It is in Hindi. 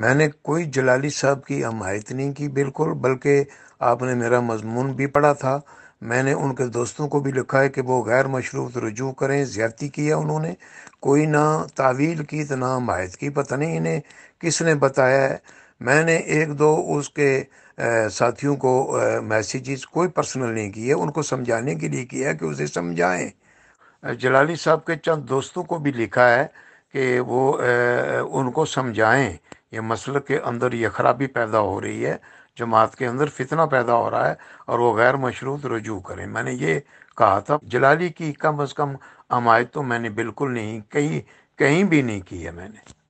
मैंने कोई जलाली साहब की हमायत नहीं की बिल्कुल बल्कि आपने मेरा मजमून भी पढ़ा था मैंने उनके दोस्तों को भी लिखा है कि वो गैर मशरूत रजू करें ज्यादती किया उन्होंने कोई ना तावील की तो ना हमायत की पता नहीं इन्हें किसने बताया है मैंने एक दो उसके साथियों को मैसेजेस कोई पर्सनल नहीं किए उनको समझाने के लिए किया कि उसे समझाएं जलाली साहब के चंद दोस्तों को भी लिखा है कि वो उनको समझाएं ये मसल के अंदर ये खराबी पैदा हो रही है जमात के अंदर फितना पैदा हो रहा है और वो गैर मशरूत रजू करें मैंने ये कहा था जलाली की कम अज़ कम हमायत तो मैंने बिल्कुल नहीं कही कहीं भी नहीं की है मैंने